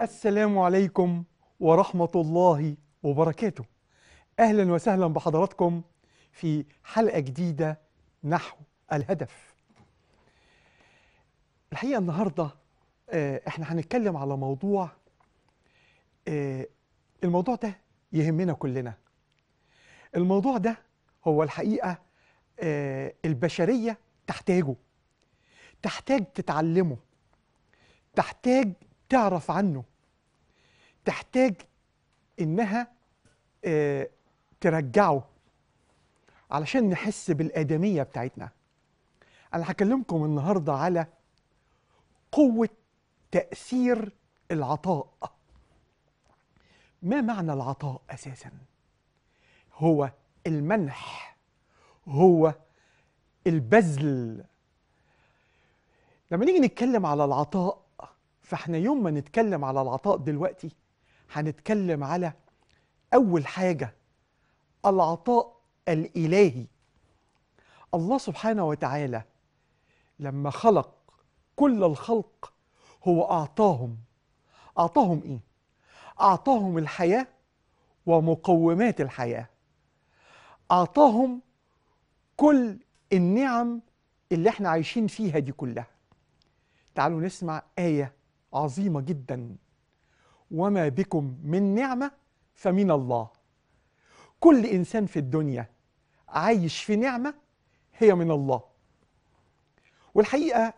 السلام عليكم ورحمة الله وبركاته أهلا وسهلا بحضراتكم في حلقة جديدة نحو الهدف الحقيقة النهاردة آه، احنا هنتكلم على موضوع آه، الموضوع ده يهمنا كلنا الموضوع ده هو الحقيقة آه، البشرية تحتاجه تحتاج تتعلمه تحتاج تعرف عنه تحتاج انها آه، ترجعه علشان نحس بالادميه بتاعتنا انا هكلمكم النهارده على قوه تاثير العطاء ما معنى العطاء اساسا هو المنح هو البذل لما نيجي نتكلم على العطاء فاحنا يوم ما نتكلم على العطاء دلوقتي هنتكلم على أول حاجة العطاء الإلهي الله سبحانه وتعالى لما خلق كل الخلق هو أعطاهم أعطاهم إيه؟ أعطاهم الحياة ومقومات الحياة أعطاهم كل النعم اللي احنا عايشين فيها دي كلها تعالوا نسمع آية عظيمة جداً وما بكم من نعمة فمن الله كل إنسان في الدنيا عايش في نعمة هي من الله والحقيقة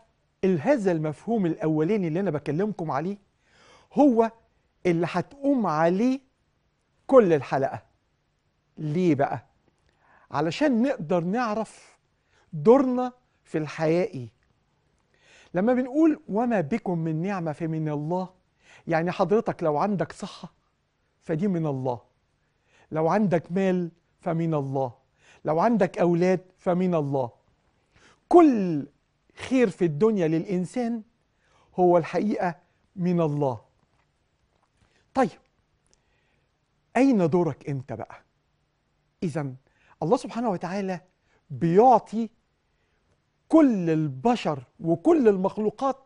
هذا المفهوم الأولاني اللي أنا بكلمكم عليه هو اللي هتقوم عليه كل الحلقة ليه بقى؟ علشان نقدر نعرف دورنا في الحياة إيه لما بنقول وما بكم من نعمة فمن الله يعني حضرتك لو عندك صحة فدي من الله لو عندك مال فمن الله لو عندك أولاد فمن الله كل خير في الدنيا للإنسان هو الحقيقة من الله طيب أين دورك أنت بقى؟ إذا الله سبحانه وتعالى بيعطي كل البشر وكل المخلوقات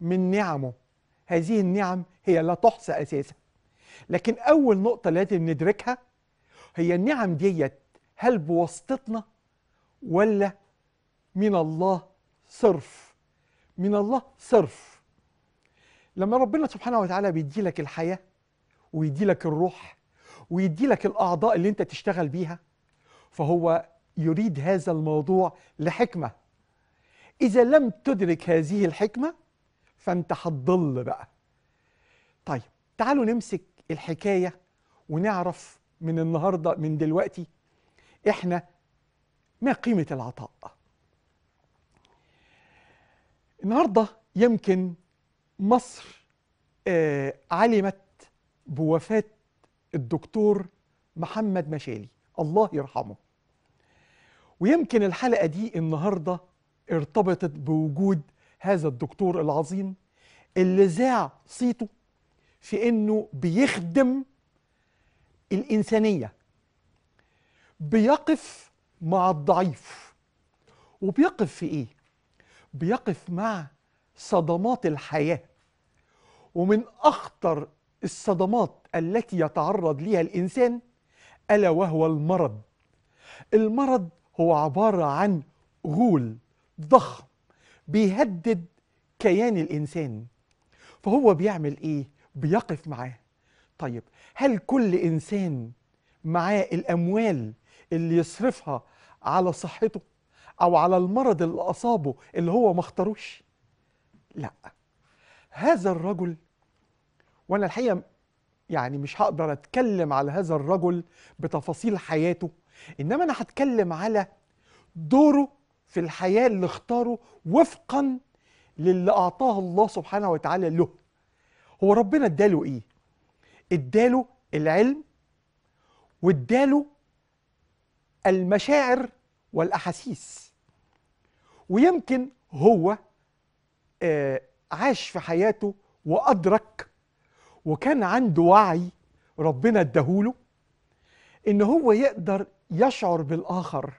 من نعمه هذه النعم هي لا تحصى أساسا لكن أول نقطة لازم ندركها هي النعم ديت هل بواسطتنا ولا من الله صرف من الله صرف لما ربنا سبحانه وتعالى بيدي لك الحياة ويدي لك الروح ويدي لك الأعضاء اللي انت تشتغل بيها فهو يريد هذا الموضوع لحكمة إذا لم تدرك هذه الحكمة فانت هتضل بقى طيب تعالوا نمسك الحكاية ونعرف من النهاردة من دلوقتي احنا ما قيمة العطاء النهاردة يمكن مصر آه علمت بوفاة الدكتور محمد مشالي الله يرحمه ويمكن الحلقة دي النهاردة ارتبطت بوجود هذا الدكتور العظيم اللي ذاع صيته في انه بيخدم الانسانيه بيقف مع الضعيف وبيقف في ايه بيقف مع صدمات الحياه ومن اخطر الصدمات التي يتعرض لها الانسان الا وهو المرض المرض هو عباره عن غول ضخم بيهدد كيان الإنسان فهو بيعمل إيه؟ بيقف معاه طيب هل كل إنسان معاه الأموال اللي يصرفها على صحته أو على المرض اللي أصابه اللي هو ما اختاروش؟ لا هذا الرجل وأنا الحقيقة يعني مش هقدر أتكلم على هذا الرجل بتفاصيل حياته إنما أنا هتكلم على دوره في الحياة اللي اختاره وفقا للي أعطاه الله سبحانه وتعالى له هو ربنا اداله إيه؟ اداله العلم واداله المشاعر والأحاسيس ويمكن هو آه، عاش في حياته وأدرك وكان عنده وعي ربنا اداهوله إن هو يقدر يشعر بالآخر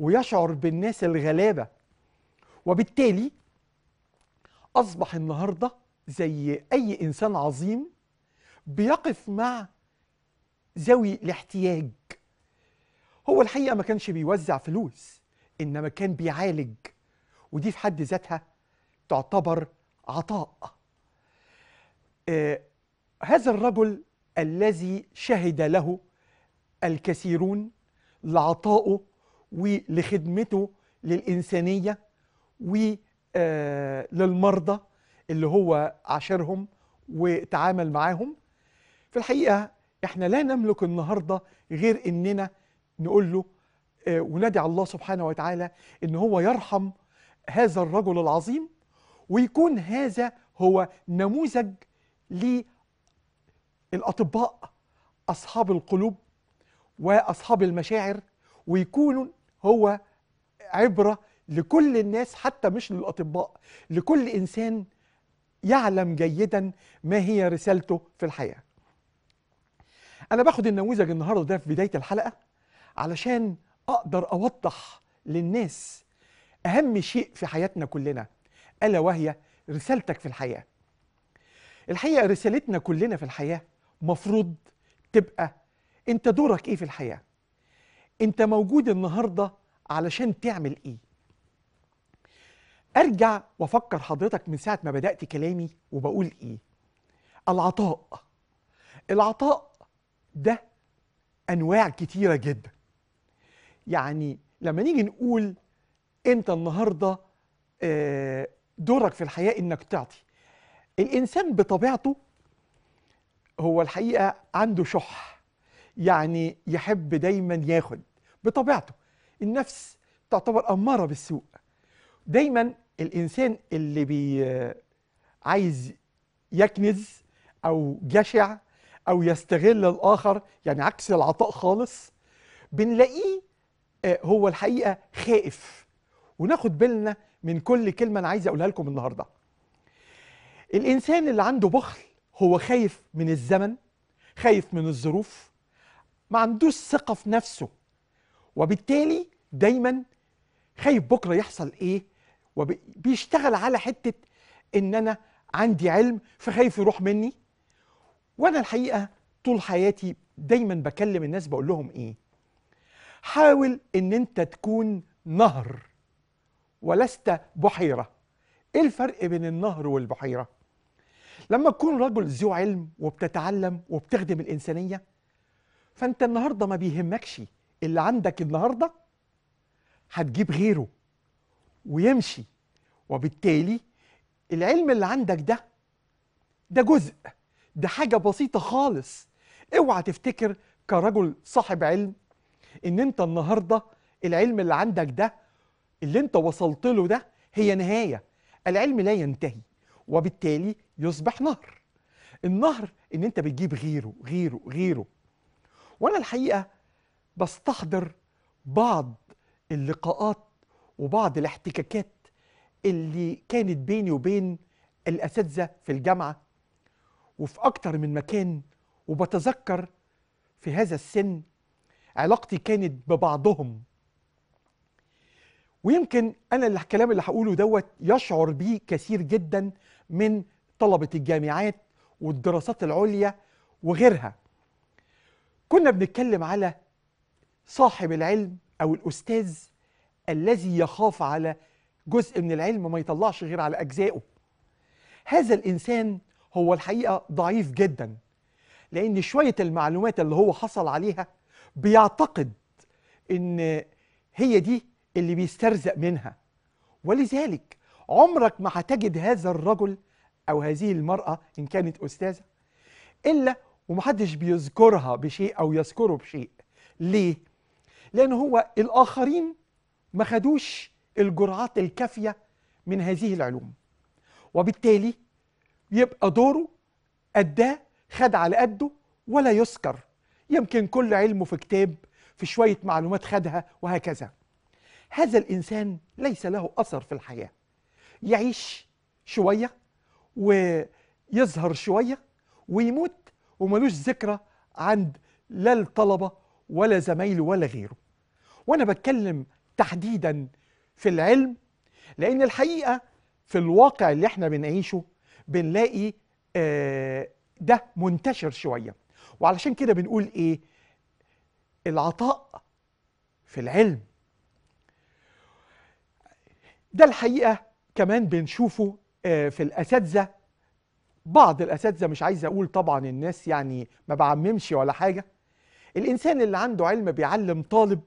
ويشعر بالناس الغلابة وبالتالي أصبح النهاردة زي أي إنسان عظيم بيقف مع ذوي الاحتياج هو الحقيقة ما كانش بيوزع فلوس إنما كان بيعالج ودي في حد ذاتها تعتبر عطاء آه هذا الرجل الذي شهد له الكثيرون لعطائه ولخدمته للإنسانية وللمرضى آه، اللي هو عاشرهم وتعامل معاهم في الحقيقة احنا لا نملك النهاردة غير اننا نقول له آه، وندعي الله سبحانه وتعالى ان هو يرحم هذا الرجل العظيم ويكون هذا هو نموذج للأطباء أصحاب القلوب وأصحاب المشاعر ويكونوا هو عبرة لكل الناس حتى مش للأطباء لكل إنسان يعلم جيدا ما هي رسالته في الحياة أنا باخد النموذج النهاردة ده في بداية الحلقة علشان أقدر أوضح للناس أهم شيء في حياتنا كلنا ألا وهي رسالتك في الحياة الحقيقة رسالتنا كلنا في الحياة مفروض تبقى أنت دورك إيه في الحياة انت موجود النهارده علشان تعمل ايه ارجع وافكر حضرتك من ساعه ما بدات كلامي وبقول ايه العطاء العطاء ده انواع كتيره جدا يعني لما نيجي نقول انت النهارده آه، دورك في الحياه انك تعطي الانسان بطبيعته هو الحقيقه عنده شح يعني يحب دايما ياخد بطبيعته النفس تعتبر أمارة بالسوء دايما الإنسان اللي بي عايز يكنز أو جشع أو يستغل الآخر يعني عكس العطاء خالص بنلاقيه آه، هو الحقيقة خائف وناخد بالنا من كل كلمة أنا عايز أقولها لكم النهاردة الإنسان اللي عنده بخل هو خايف من الزمن خايف من الظروف ما عندوش ثقة في نفسه وبالتالي دايما خايف بكره يحصل ايه وبيشتغل على حته ان انا عندي علم فخايف يروح مني وانا الحقيقه طول حياتي دايما بكلم الناس بقول لهم ايه حاول ان انت تكون نهر ولست بحيره ايه الفرق بين النهر والبحيره لما تكون رجل ذو علم وبتتعلم وبتخدم الانسانيه فانت النهارده ما بيهمكش اللي عندك النهارده هتجيب غيره ويمشي وبالتالي العلم اللي عندك ده ده جزء ده حاجه بسيطه خالص اوعى تفتكر كرجل صاحب علم ان انت النهارده العلم اللي عندك ده اللي انت وصلت له ده هي نهايه العلم لا ينتهي وبالتالي يصبح نهر النهر ان انت بتجيب غيره غيره غيره وانا الحقيقه بستحضر بعض اللقاءات وبعض الاحتكاكات اللي كانت بيني وبين الأساتذة في الجامعة وفي أكتر من مكان وبتذكر في هذا السن علاقتي كانت ببعضهم ويمكن أنا الكلام اللي هقوله دوت يشعر بيه كثير جدا من طلبة الجامعات والدراسات العليا وغيرها كنا بنتكلم على صاحب العلم أو الأستاذ الذي يخاف على جزء من العلم ما يطلعش غير على أجزائه هذا الإنسان هو الحقيقة ضعيف جدا لأن شوية المعلومات اللي هو حصل عليها بيعتقد إن هي دي اللي بيسترزق منها ولذلك عمرك ما هتجد هذا الرجل أو هذه المرأة إن كانت أستاذة إلا ومحدش بيذكرها بشيء أو يذكره بشيء ليه؟ لأن هو الآخرين ما خدوش الجرعات الكافية من هذه العلوم وبالتالي يبقى دوره أداه خد على قده ولا يذكر يمكن كل علمه في كتاب في شوية معلومات خدها وهكذا هذا الإنسان ليس له أثر في الحياة يعيش شوية ويظهر شوية ويموت وملوش ذكرى عند لا الطلبة ولا زمايله ولا غيره وانا بتكلم تحديدا في العلم لان الحقيقه في الواقع اللي احنا بنعيشه بنلاقي آه ده منتشر شويه وعلشان كده بنقول ايه العطاء في العلم ده الحقيقه كمان بنشوفه آه في الاساتذه بعض الاساتذه مش عايز اقول طبعا الناس يعني ما بعممش ولا حاجه الإنسان اللي عنده علم بيعلم طالب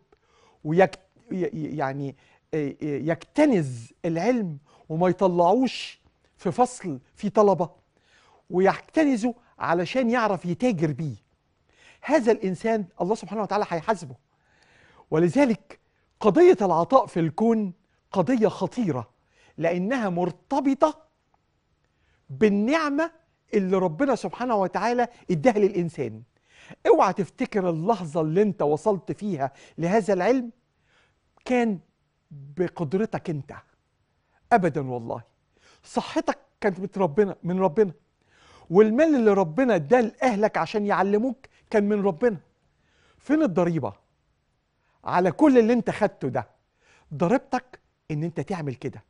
ويك يعني آه، آه، يكتنز العلم وما يطلعوش في فصل في طلبة ويكتنزه علشان يعرف يتاجر بيه هذا الإنسان الله سبحانه وتعالى هيحاسبه ولذلك قضية العطاء في الكون قضية خطيرة لأنها مرتبطة بالنعمة اللي ربنا سبحانه وتعالى اداها للإنسان اوعى تفتكر اللحظه اللي انت وصلت فيها لهذا العلم كان بقدرتك انت ابدا والله صحتك كانت من ربنا من ربنا والمال اللي ربنا اداه لاهلك عشان يعلموك كان من ربنا فين الضريبه على كل اللي انت خدته ده ضريبتك ان انت تعمل كده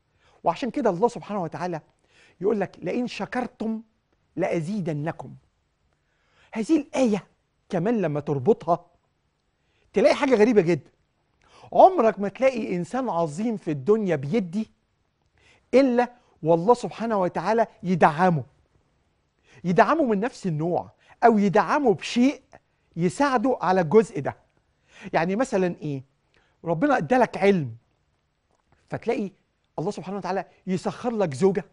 وعشان كده الله سبحانه وتعالى يقول لك لئن شكرتم لازيدنكم هذه الايه كمان لما تربطها تلاقي حاجة غريبة جدا عمرك ما تلاقي إنسان عظيم في الدنيا بيدي إلا والله سبحانه وتعالى يدعمه يدعمه من نفس النوع أو يدعمه بشيء يساعده على الجزء ده يعني مثلا إيه ربنا ادالك علم فتلاقي الله سبحانه وتعالى يسخر لك زوجة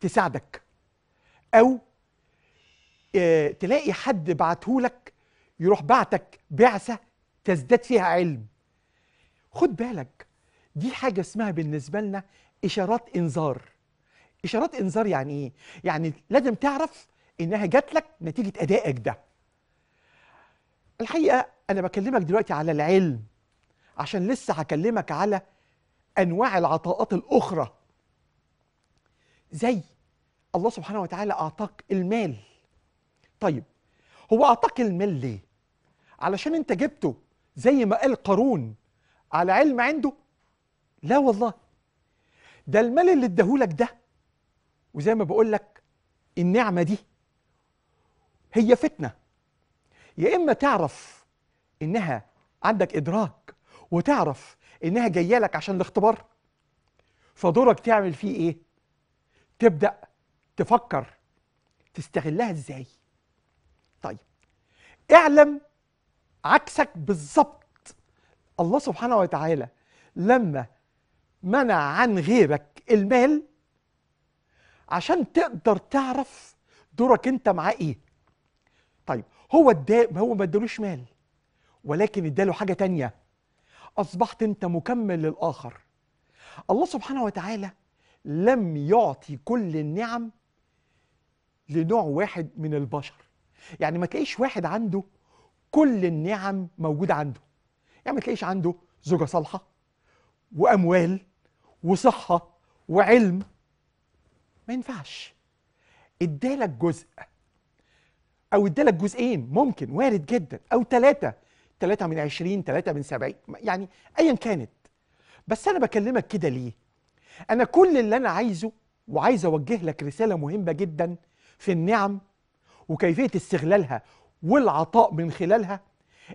تساعدك أو آه، تلاقي حد بعتهولك يروح بعتك بعثة تزداد فيها علم خد بالك دي حاجة اسمها بالنسبة لنا إشارات إنذار إشارات إنذار يعني إيه؟ يعني لازم تعرف إنها جات لك نتيجة أدائك ده الحقيقة أنا بكلمك دلوقتي على العلم عشان لسه هكلمك على أنواع العطاءات الأخرى زي الله سبحانه وتعالى أعطاك المال طيب هو اعطاك المال ليه علشان انت جبته زي ما قال قارون على علم عنده لا والله ده المال اللي اداهولك ده وزي ما بقول لك النعمه دي هي فتنه يا اما تعرف انها عندك ادراك وتعرف انها جايه لك عشان الاختبار فدورك تعمل فيه ايه تبدا تفكر تستغلها ازاي اعلم عكسك بالظبط الله سبحانه وتعالى لما منع عن غيرك المال عشان تقدر تعرف دورك انت معاه ايه طيب هو اداه هو ما ادالوش مال ولكن اداله حاجه تانية اصبحت انت مكمل للاخر الله سبحانه وتعالى لم يعطي كل النعم لنوع واحد من البشر يعني ما تلاقيش واحد عنده كل النعم موجودة عنده يعني ما تلاقيش عنده زوجة صالحة وأموال وصحة وعلم ما ينفعش ادالك جزء او ادالك جزئين ممكن وارد جدا او ثلاثة ثلاثة من عشرين ثلاثة من سبعين يعني ايا كانت بس انا بكلمك كده ليه انا كل اللي انا عايزه وعايز اوجه لك رسالة مهمة جدا في النعم وكيفيه استغلالها والعطاء من خلالها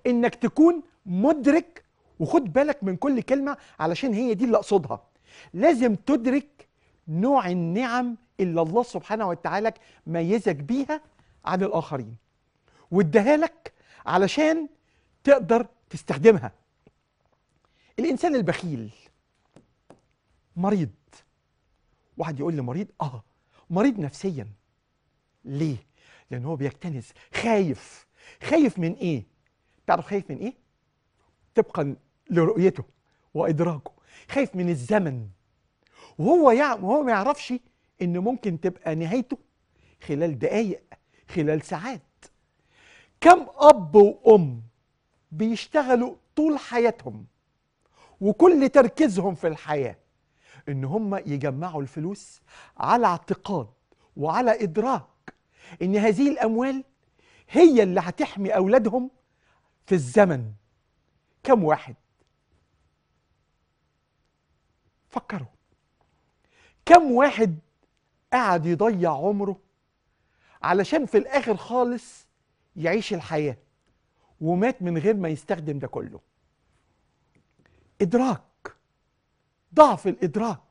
انك تكون مدرك وخد بالك من كل كلمه علشان هي دي اللي اقصدها لازم تدرك نوع النعم اللي الله سبحانه وتعالى ميزك بيها عن الاخرين واداها لك علشان تقدر تستخدمها الانسان البخيل مريض واحد يقول لي مريض اه مريض نفسيا ليه لأن هو بيكتنز خايف خايف من إيه؟ تعرف خايف من إيه؟ طبقا لرؤيته وإدراكه خايف من الزمن وهو يعم وهو ما يعرفش إن ممكن تبقى نهايته خلال دقايق خلال ساعات كم أب وأم بيشتغلوا طول حياتهم وكل تركيزهم في الحياه ان هم يجمعوا الفلوس على اعتقاد وعلى ادراك ان هذه الاموال هي اللي هتحمي اولادهم في الزمن كم واحد فكروا كم واحد قعد يضيع عمره علشان في الاخر خالص يعيش الحياه ومات من غير ما يستخدم ده كله ادراك ضعف الادراك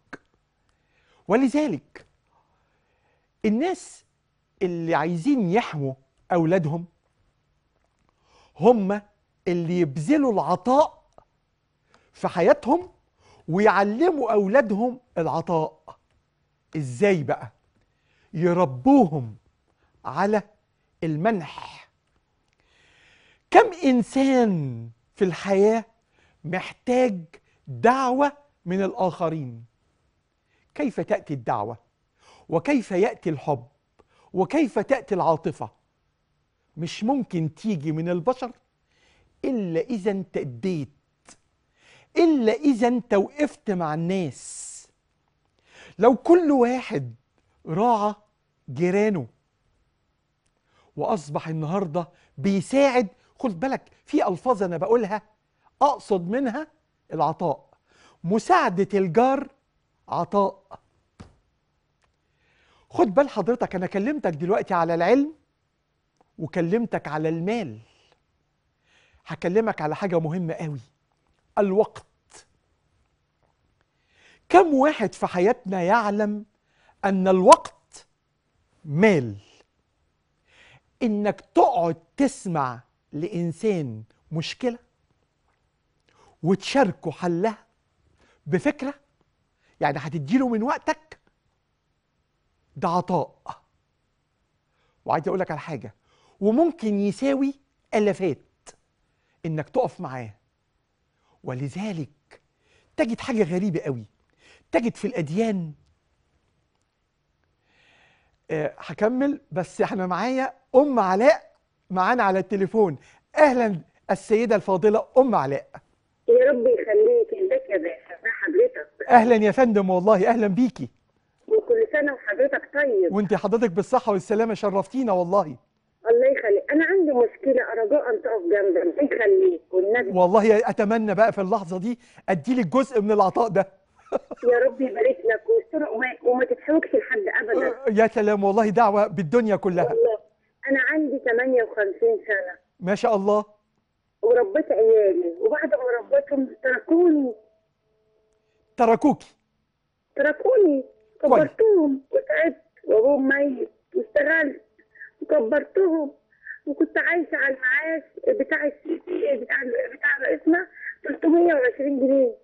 ولذلك الناس اللي عايزين يحموا أولادهم هم اللي يبذلوا العطاء في حياتهم ويعلموا أولادهم العطاء إزاي بقى؟ يربوهم على المنح كم إنسان في الحياة محتاج دعوة من الآخرين كيف تأتي الدعوة؟ وكيف يأتي الحب؟ وكيف تأتي العاطفة مش ممكن تيجي من البشر إلا إذا أنت أديت إلا إذا أنت وقفت مع الناس لو كل واحد راعى جيرانه وأصبح النهاردة بيساعد خد بالك في ألفاظ أنا بقولها أقصد منها العطاء مساعدة الجار عطاء خد بال حضرتك انا كلمتك دلوقتي على العلم وكلمتك على المال هكلمك على حاجه مهمه قوي الوقت كم واحد في حياتنا يعلم ان الوقت مال انك تقعد تسمع لانسان مشكله وتشاركه حلها بفكره يعني هتديله من وقتك ده عطاء وعايز اقول لك على حاجه وممكن يساوي الافات انك تقف معاه ولذلك تجد حاجه غريبه قوي تجد في الاديان أه هكمل بس احنا معايا ام علاء معانا على التليفون اهلا السيده الفاضله ام علاء يا رب يخليك ازيك يا باشا حضرتك اهلا يا فندم والله اهلا بيكي سنه وحضرتك طيب وانت حضرتك بالصحه والسلامه شرفتينا والله الله يخليك انا عندي مشكله ارجاء ان تقف جنبي الله يخليك والنبي والله اتمنى بقى في اللحظه دي ادي لك جزء من العطاء ده يا رب يبارك لك ويستر وما تتحوكش لحد ابدا يا سلام والله دعوه بالدنيا كلها والله انا عندي 58 سنه ما شاء الله وربيت عيالي وبعد ما ربيتهم تركوني تركوكي تركوني كبرتهم طيب. وتعبت وابوهم ميت واشتغلت وكبرتهم وكنت عايشة على المعاش بتاع السيتي إيه، بتاع بتاع رئيسنا 320 جنيه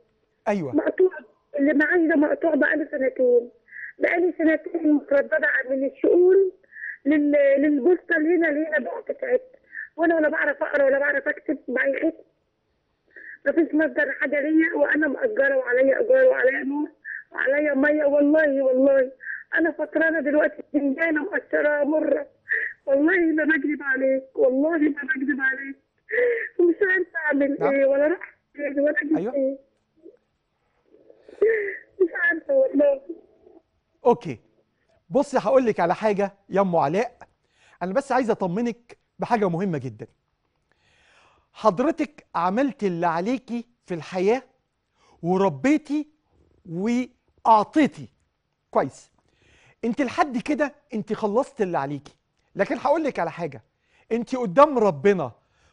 ايوه مقطوع اللي معايا ده مقطوع بقاله سنتين بقالي سنتين مترددة من الشؤون لل... للبوسطة اللي هنا اللي هنا بقى تعبت وانا ولا بعرف اقرا ولا بعرف اكتب معايا ختم مفيش مصدر حاجة ليا وانا مأجرة وعليا ايجار وعليا نور عليا ميه والله والله انا فطرانه دلوقتي فنجانه مقشره مره والله ما بكذب عليك والله ما بكذب عليك ومش عارفه اعمل نعم. ايه ولا راح ولا اجيب أيوة. ايه مش عارفه والله اوكي بصي هقول لك على حاجه يا ام علاء انا بس عايز اطمنك بحاجه مهمه جدا حضرتك عملت اللي عليكي في الحياه وربيتي و اعطيتي كويس انت لحد كده انت خلصت اللي عليكي لكن هقول لك على حاجه انت قدام ربنا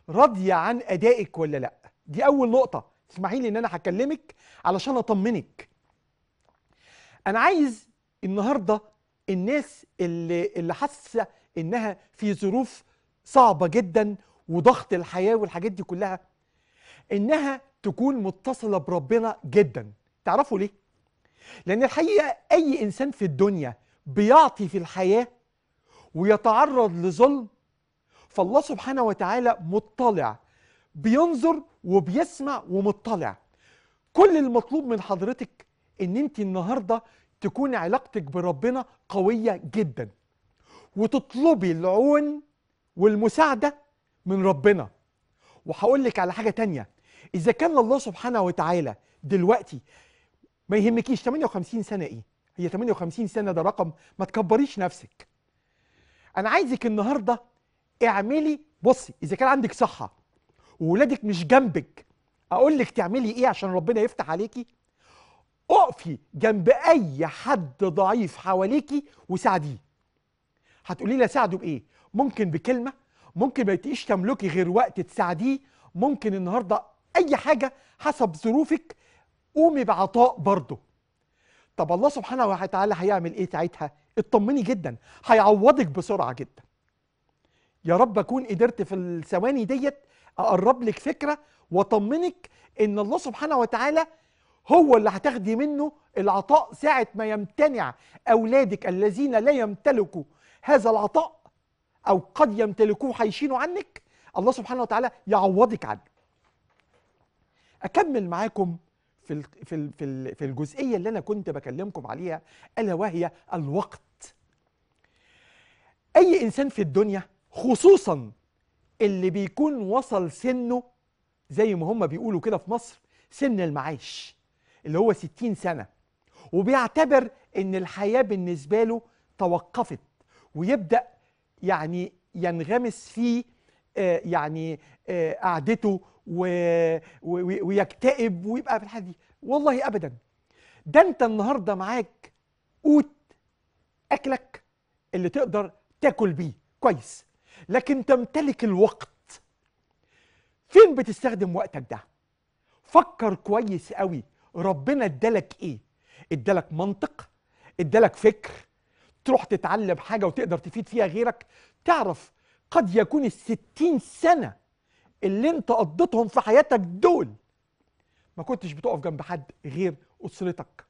راضيه عن ادائك ولا لا دي اول نقطه اسمعي لي ان انا هكلمك علشان اطمنك انا عايز النهارده الناس اللي اللي حاسه انها في ظروف صعبه جدا وضغط الحياه والحاجات دي كلها انها تكون متصله بربنا جدا تعرفوا ليه لأن الحقيقة أي إنسان في الدنيا بيعطي في الحياة ويتعرض لظلم فالله سبحانه وتعالى مطلع بينظر وبيسمع ومطلع كل المطلوب من حضرتك ان انت النهارده تكون علاقتك بربنا قويه جدا وتطلبي العون والمساعده من ربنا وهقول لك على حاجه تانية اذا كان الله سبحانه وتعالى دلوقتي ما يهمكيش 58 سنه ايه هي 58 سنه ده رقم ما تكبريش نفسك انا عايزك النهارده اعملي بصي اذا كان عندك صحه وولادك مش جنبك اقول لك تعملي ايه عشان ربنا يفتح عليكي اقفي جنب اي حد ضعيف حواليكي وساعديه هتقولي لي اساعده بايه ممكن بكلمه ممكن ما تبقيش تملكي غير وقت تساعديه ممكن النهارده اي حاجه حسب ظروفك قومي بعطاء برضه طب الله سبحانه وتعالى هيعمل ايه ساعتها اطمني جدا هيعوضك بسرعه جدا يا رب اكون قدرت في الثواني ديت اقرب لك فكره واطمنك ان الله سبحانه وتعالى هو اللي هتاخدي منه العطاء ساعه ما يمتنع اولادك الذين لا يمتلكوا هذا العطاء او قد يمتلكوه هيشينوا عنك الله سبحانه وتعالى يعوضك عنه اكمل معاكم في في في في الجزئيه اللي انا كنت بكلمكم عليها الا وهي الوقت اي انسان في الدنيا خصوصا اللي بيكون وصل سنه زي ما هم بيقولوا كده في مصر سن المعاش اللي هو 60 سنه وبيعتبر ان الحياه بالنسبه له توقفت ويبدا يعني ينغمس في آه، يعني آه، قعدته و... و... ويكتئب ويبقى في الحاله دي والله ابدا ده انت النهارده معاك قوت اكلك اللي تقدر تاكل بيه كويس لكن تمتلك الوقت فين بتستخدم وقتك ده فكر كويس قوي ربنا ادالك ايه ادالك منطق ادالك فكر تروح تتعلم حاجه وتقدر تفيد فيها غيرك تعرف قد يكون الستين سنه اللي انت قضيتهم في حياتك دول ما كنتش بتقف جنب حد غير اسرتك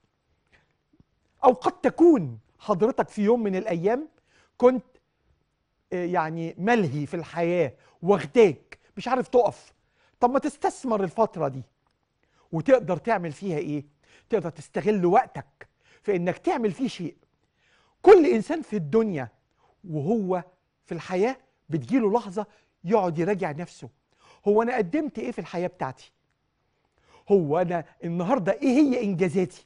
او قد تكون حضرتك في يوم من الايام كنت آه، يعني ملهي في الحياه واخداك مش عارف تقف طب ما تستثمر الفتره دي وتقدر تعمل فيها ايه تقدر تستغل وقتك في انك تعمل فيه شيء كل انسان في الدنيا وهو في الحياه بتجيله لحظه يقعد يراجع نفسه هو انا قدمت ايه في الحياه بتاعتي هو انا النهارده ايه هي انجازاتي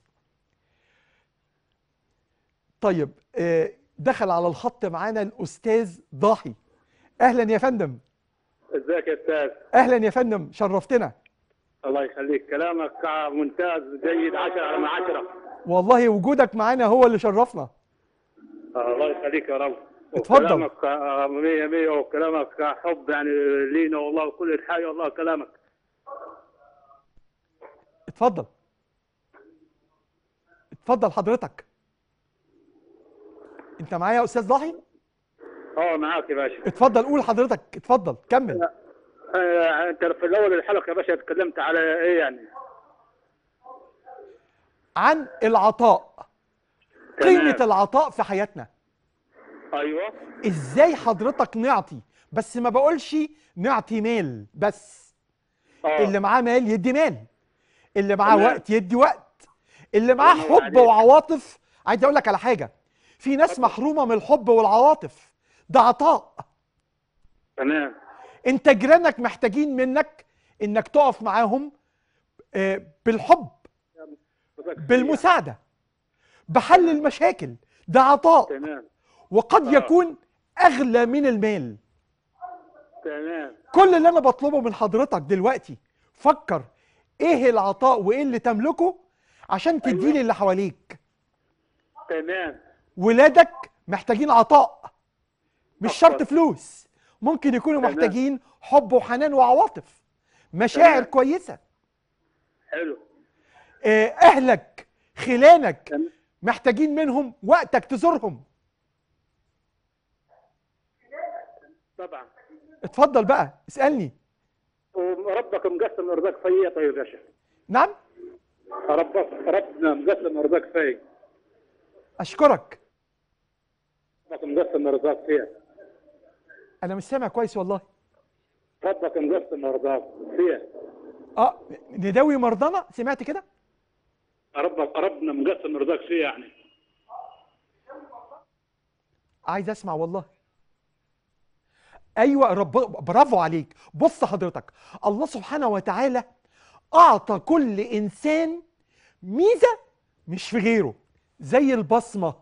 طيب آه، دخل على الخط معانا الاستاذ ضاحي اهلا يا فندم ازيك يا استاذ اهلا يا فندم شرفتنا الله يخليك كلامك ممتاز جيد 10 على 10 والله وجودك معانا هو اللي شرفنا آه، الله يخليك يا رب اتفضل كلامك 100 آه، 100 وكلامك حب يعني لينا والله وكل الحاجه والله كلامك اتفضل اتفضل حضرتك انت معايا يا استاذ ضاحي اه معاك يا باشا اتفضل قول حضرتك اتفضل كمل آه،, آه انت في الاول الحلقه يا باشا اتكلمت على ايه يعني عن العطاء قيمه العطاء في حياتنا ايوه ازاي حضرتك نعطي بس ما بقولش نعطي مال بس أوه. اللي معاه مال يدي مال اللي معاه وقت يدي وقت اللي معاه حب وعواطف عايز اقول لك على حاجه في ناس محرومه من الحب والعواطف ده عطاء تمام انت جيرانك محتاجين منك انك تقف معاهم آه، بالحب بالمساعده بحل المشاكل ده عطاء تمام وقد آه. يكون اغلى من المال تمام كل اللي انا بطلبه من حضرتك دلوقتي فكر ايه العطاء وايه اللي تملكه عشان أيوة. تديه اللي للي حواليك تمام ولادك محتاجين عطاء مش شرط فلوس ممكن يكونوا محتاجين حب وحنان وعواطف مشاعر كويسه حلو آه، اهلك خلانك محتاجين منهم وقتك تزورهم طبعا اتفضل بقى اسالني ربك مقسم ارزاق فيا طيب يا شيخ نعم ربك ربنا مقسم ارزاق فيا اشكرك ربك مقسم ارزاق فيا انا مش سامع كويس والله ربك مقسم ارزاق فيا اه نداوي مرضانا سمعت كده ربك ربنا مقسم ارزاق فيا يعني عايز اسمع والله ايوه رب برافو عليك بص حضرتك الله سبحانه وتعالى اعطى كل انسان ميزه مش في غيره زي البصمه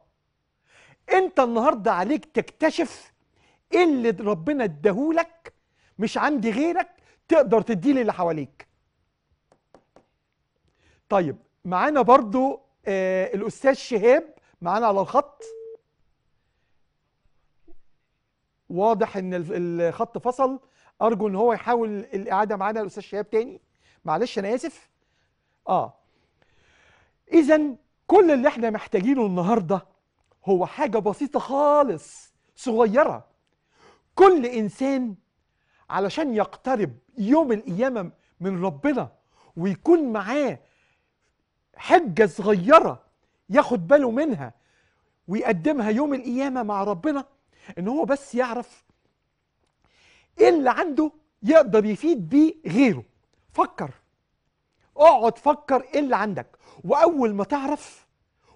انت النهارده عليك تكتشف ايه اللي ربنا اداهولك مش عندي غيرك تقدر تديه للي حواليك طيب معانا برضو آه الاستاذ شهاب معانا على الخط واضح ان الخط فصل ارجو ان هو يحاول الاعاده معانا الاستاذ شهاب تاني معلش انا اسف اه اذا كل اللي احنا محتاجينه النهارده هو حاجه بسيطه خالص صغيره كل انسان علشان يقترب يوم القيامه من ربنا ويكون معاه حجه صغيره ياخد باله منها ويقدمها يوم القيامه مع ربنا ان هو بس يعرف ايه اللي عنده يقدر يفيد بيه غيره فكر اقعد فكر ايه اللي عندك واول ما تعرف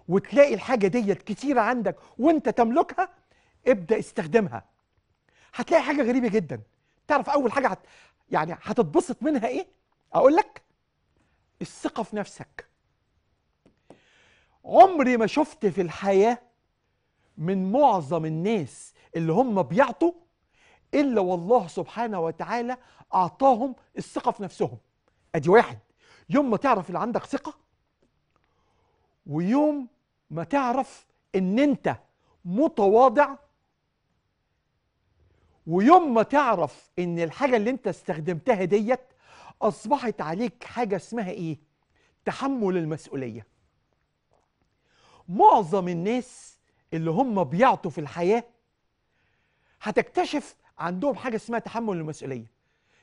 وتلاقي الحاجه ديت كتيره عندك وانت تملكها ابدا استخدمها هتلاقي حاجه غريبه جدا تعرف اول حاجه هت... يعني هتتبسط منها ايه اقول لك الثقه في نفسك عمري ما شفت في الحياه من معظم الناس اللي هم بيعطوا الا والله سبحانه وتعالى اعطاهم الثقه في نفسهم ادي واحد يوم ما تعرف اللي عندك ثقه ويوم ما تعرف ان انت متواضع ويوم ما تعرف ان الحاجه اللي انت استخدمتها ديت اصبحت عليك حاجه اسمها ايه تحمل المسؤوليه معظم الناس اللي هم بيعطوا في الحياه هتكتشف عندهم حاجه اسمها تحمل المسؤوليه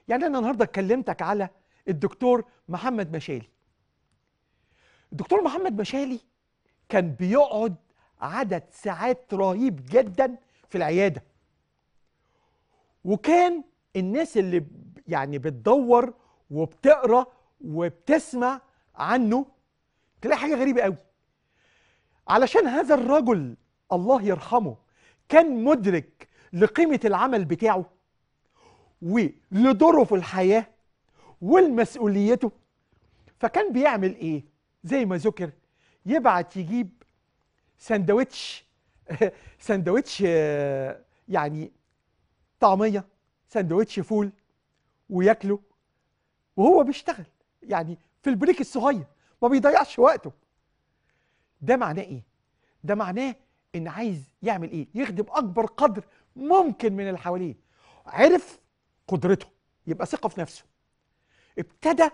يعني انا النهارده اتكلمتك على الدكتور محمد مشالي الدكتور محمد مشالي كان بيقعد عدد ساعات رهيب جدا في العياده وكان الناس اللي يعني بتدور وبتقرا وبتسمع عنه تلاقي حاجه غريبه قوي علشان هذا الرجل الله يرحمه كان مدرك لقيمة العمل بتاعه ولدوره في الحياة ولمسؤوليته فكان بيعمل ايه زي ما ذكر يبعت يجيب سندوتش سندوتش يعني طعمية سندوتش فول وياكله وهو بيشتغل يعني في البريك الصغير ما بيضيعش وقته ده معناه ايه ده معناه ان عايز يعمل ايه يخدم اكبر قدر ممكن من اللي حواليه عرف قدرته يبقى ثقه في نفسه ابتدى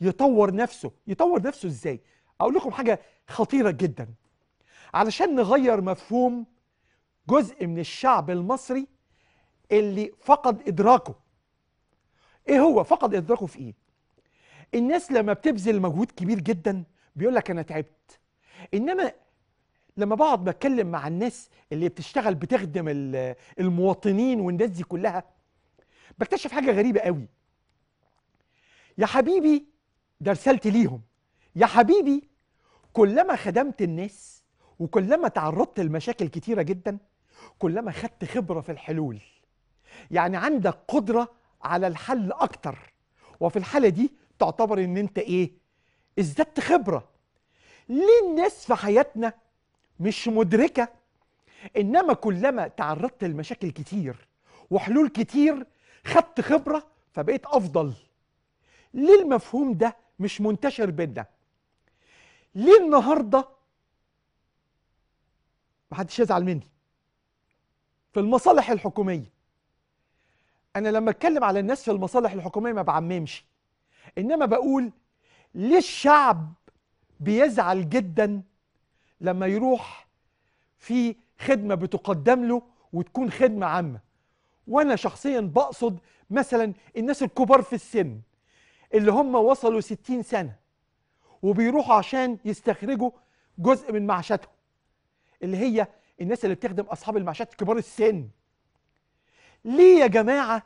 يطور نفسه يطور نفسه ازاي اقول لكم حاجه خطيره جدا علشان نغير مفهوم جزء من الشعب المصري اللي فقد ادراكه ايه هو فقد ادراكه في ايه الناس لما بتبذل مجهود كبير جدا بيقول لك انا تعبت انما لما بقعد بتكلم مع الناس اللي بتشتغل بتخدم المواطنين والناس دي كلها بكتشف حاجه غريبه قوي يا حبيبي ده رسالتي ليهم يا حبيبي كلما خدمت الناس وكلما تعرضت لمشاكل كتيره جدا كلما خدت خبره في الحلول يعني عندك قدره على الحل اكتر وفي الحاله دي تعتبر ان انت ايه ازددت خبره ليه الناس في حياتنا مش مدركه انما كلما تعرضت لمشاكل كتير وحلول كتير خدت خبره فبقيت افضل ليه المفهوم ده مش منتشر بينا ليه النهارده محدش يزعل مني في المصالح الحكوميه انا لما اتكلم على الناس في المصالح الحكوميه ما بعممش انما بقول ليه الشعب بيزعل جدا لما يروح في خدمه بتقدم له وتكون خدمه عامه وانا شخصيا بقصد مثلا الناس الكبار في السن اللي هم وصلوا 60 سنه وبيروحوا عشان يستخرجوا جزء من معاشاتهم اللي هي الناس اللي بتخدم اصحاب المعاشات كبار السن ليه يا جماعه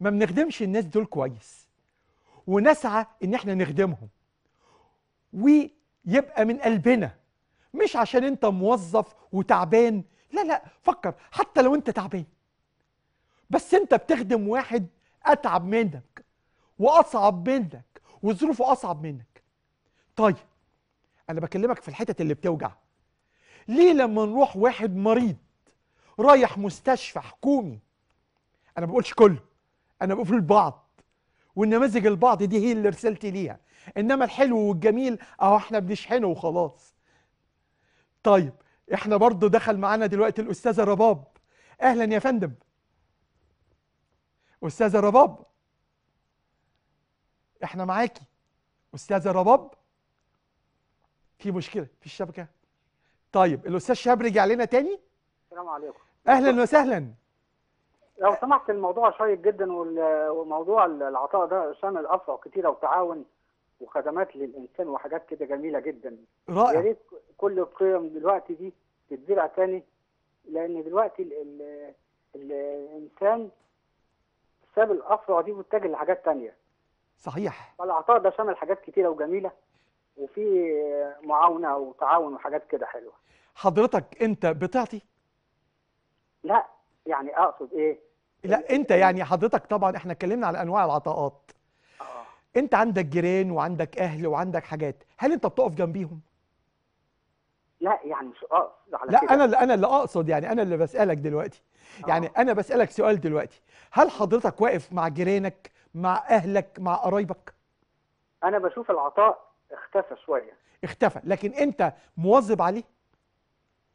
ما بنخدمش الناس دول كويس ونسعى ان احنا نخدمهم ويبقى من قلبنا مش عشان انت موظف وتعبان لا لا فكر حتى لو انت تعبان بس انت بتخدم واحد اتعب منك واصعب منك وظروفه اصعب منك طيب انا بكلمك في الحتت اللي بتوجع ليه لما نروح واحد مريض رايح مستشفى حكومي انا ما بقولش كله انا بقول البعض والنماذج البعض دي هي اللي رسالتي ليها انما الحلو والجميل اهو احنا بنشحنه وخلاص طيب احنا برضو دخل معانا دلوقتي الاستاذه رباب اهلا يا فندم استاذه رباب احنا معاكي استاذه رباب في مشكله في الشبكه طيب الاستاذ شهاب رجع لنا تاني السلام عليكم اهلا وسهلا لو سمحت الموضوع شيق جدا وموضوع العطاء ده شامل افرع كتيره وتعاون وخدمات للانسان وحاجات كده جميله جدا رائع يا ريت كل القيم دلوقتي دي تتزرع تاني لان دلوقتي الانسان ساب الافرع دي متجه لحاجات تانية صحيح فالعطاء ده شامل حاجات كتيره وجميله وفي معاونه وتعاون وحاجات كده حلوه حضرتك انت بتعطي لا يعني اقصد ايه لا انت يعني حضرتك طبعا احنا اتكلمنا على انواع العطاءات انت عندك جيران وعندك اهل وعندك حاجات هل انت بتقف جنبيهم لا يعني مش اقصد على لا كده. انا اللي انا اللي اقصد يعني انا اللي بسالك دلوقتي يعني آه. انا بسالك سؤال دلوقتي هل حضرتك واقف مع جيرانك مع اهلك مع قرايبك انا بشوف العطاء اختفى شويه اختفى لكن انت مواظب عليه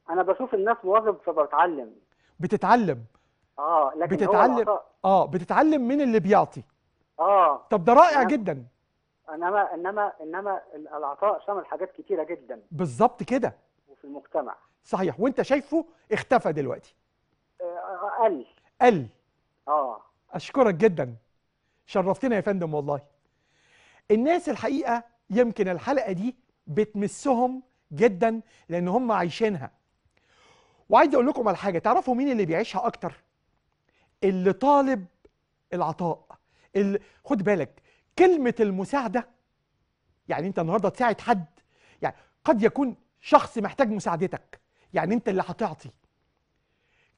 انا بشوف الناس مواظب فبتعلم بتتعلم اه لكن بتتعلم هو العطاء. اه بتتعلم من اللي بيعطي اه طب ده رائع أنا... جدا انما انما انما العطاء شمل حاجات كتيره جدا بالظبط كده وفي المجتمع صحيح وانت شايفه اختفى دلوقتي آه، قل قل اه اشكرك جدا شرفتنا يا فندم والله الناس الحقيقه يمكن الحلقه دي بتمسهم جدا لان هم عايشينها وعايز اقول لكم على حاجه تعرفوا مين اللي بيعيشها اكتر اللي طالب العطاء ال... خد بالك كلمه المساعده يعني انت النهارده تساعد حد يعني قد يكون شخص محتاج مساعدتك يعني انت اللي هتعطي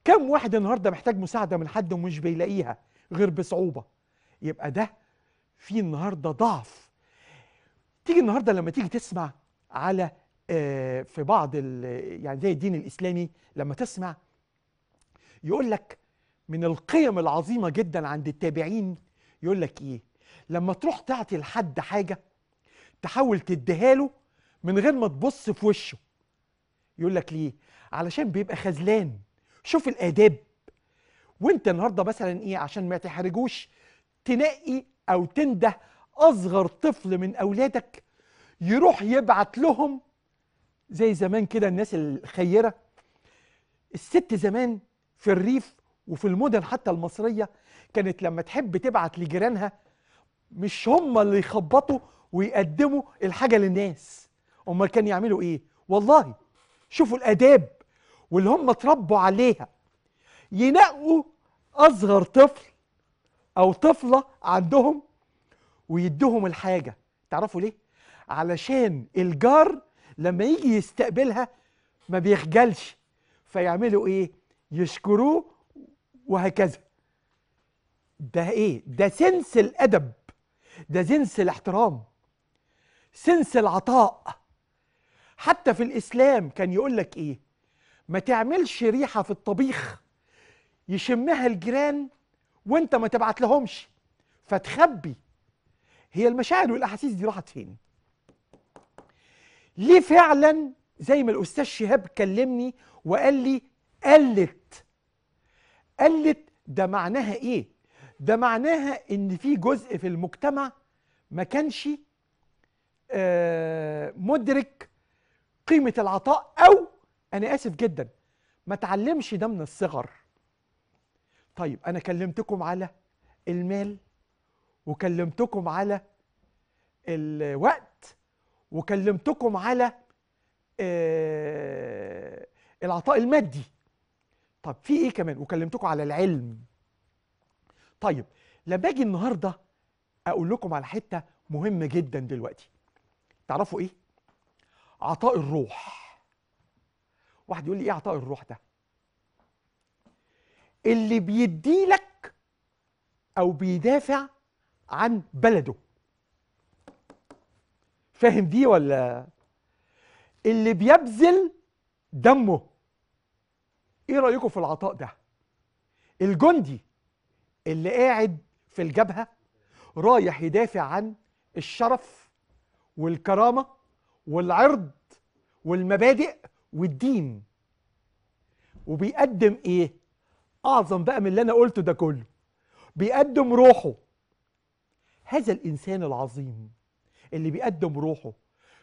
كم واحد النهارده محتاج مساعده من حد ومش بيلاقيها غير بصعوبه يبقى ده في النهارده ضعف تيجي النهارده لما تيجي تسمع على آه، في بعض يعني زي الدين الاسلامي لما تسمع يقول لك من القيم العظيمه جدا عند التابعين يقول لك ايه لما تروح تعطي لحد حاجه تحاول تديها له من غير ما تبص في وشه يقول لك ليه علشان بيبقى خذلان شوف الاداب وانت النهارده مثلا ايه عشان ما تحرجوش تنقي او تنده اصغر طفل من اولادك يروح يبعت لهم زي زمان كده الناس الخيره الست زمان في الريف وفي المدن حتى المصريه كانت لما تحب تبعت لجيرانها مش هم اللي يخبطوا ويقدموا الحاجه للناس امال كان يعملوا ايه والله شوفوا الاداب واللي هم اتربوا عليها ينقوا اصغر طفل او طفله عندهم ويدوهم الحاجه تعرفوا ليه علشان الجار لما يجي يستقبلها ما بيخجلش فيعملوا ايه يشكروه وهكذا ده ايه ده سنس الادب ده سنس الاحترام سنس العطاء حتى في الاسلام كان يقول لك ايه ما تعملش ريحه في الطبيخ يشمها الجيران وانت ما تبعت لهمش فتخبي هي المشاعر والاحاسيس دي راحت فين ليه فعلا زي ما الاستاذ شهاب كلمني وقال لي قلت قلت ده معناها ايه ده معناها ان في جزء في المجتمع ما كانش آه، مدرك قيمه العطاء او انا اسف جدا ما تعلمش ده من الصغر طيب انا كلمتكم على المال وكلمتكم على الوقت وكلمتكم على آه، العطاء المادي طب في ايه كمان وكلمتكم على العلم طيب لما اجي النهارده اقول لكم على حته مهمه جدا دلوقتي تعرفوا ايه عطاء الروح واحد يقول لي ايه عطاء الروح ده اللي بيدي لك او بيدافع عن بلده فاهم دي ولا اللي بيبذل دمه ايه رايكم في العطاء ده الجندي اللي قاعد في الجبهة رايح يدافع عن الشرف والكرامة والعرض والمبادئ والدين وبيقدم ايه اعظم بقى من اللي انا قلته ده كله بيقدم روحه هذا الانسان العظيم اللي بيقدم روحه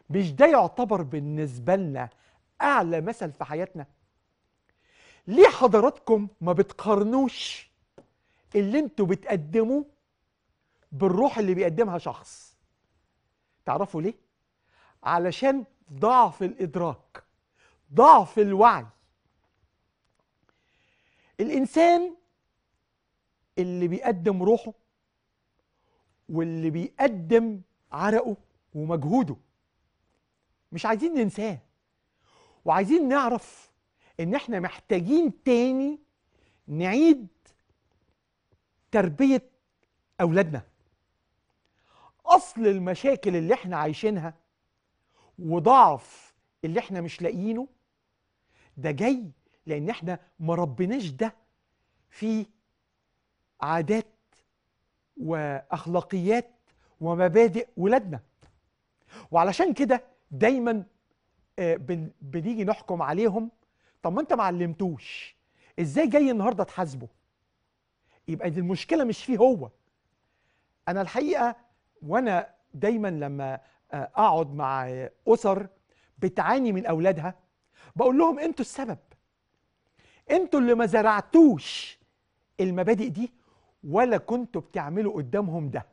مش ده يعتبر بالنسبه لنا اعلى مثل في حياتنا ليه حضراتكم ما بتقارنوش اللي انتوا بتقدموا بالروح اللي بيقدمها شخص تعرفوا ليه علشان ضعف الادراك ضعف الوعي الانسان اللي بيقدم روحه واللي بيقدم عرقه ومجهوده مش عايزين ننساه وعايزين نعرف ان احنا محتاجين تاني نعيد تربية أولادنا أصل المشاكل اللي احنا عايشينها وضعف اللي احنا مش لاقيينه ده جاي لأن احنا ما ربناش ده في عادات وأخلاقيات ومبادئ ولادنا وعلشان كده دايما آه، بنيجي نحكم عليهم طب ما انت ما علمتوش ازاي جاي النهارده تحاسبه يبقى دي المشكله مش فيه هو انا الحقيقه وانا دايما لما آه، اقعد مع اسر بتعاني من اولادها بقول لهم انتوا السبب انتوا اللي ما زرعتوش المبادئ دي ولا كنتوا بتعملوا قدامهم ده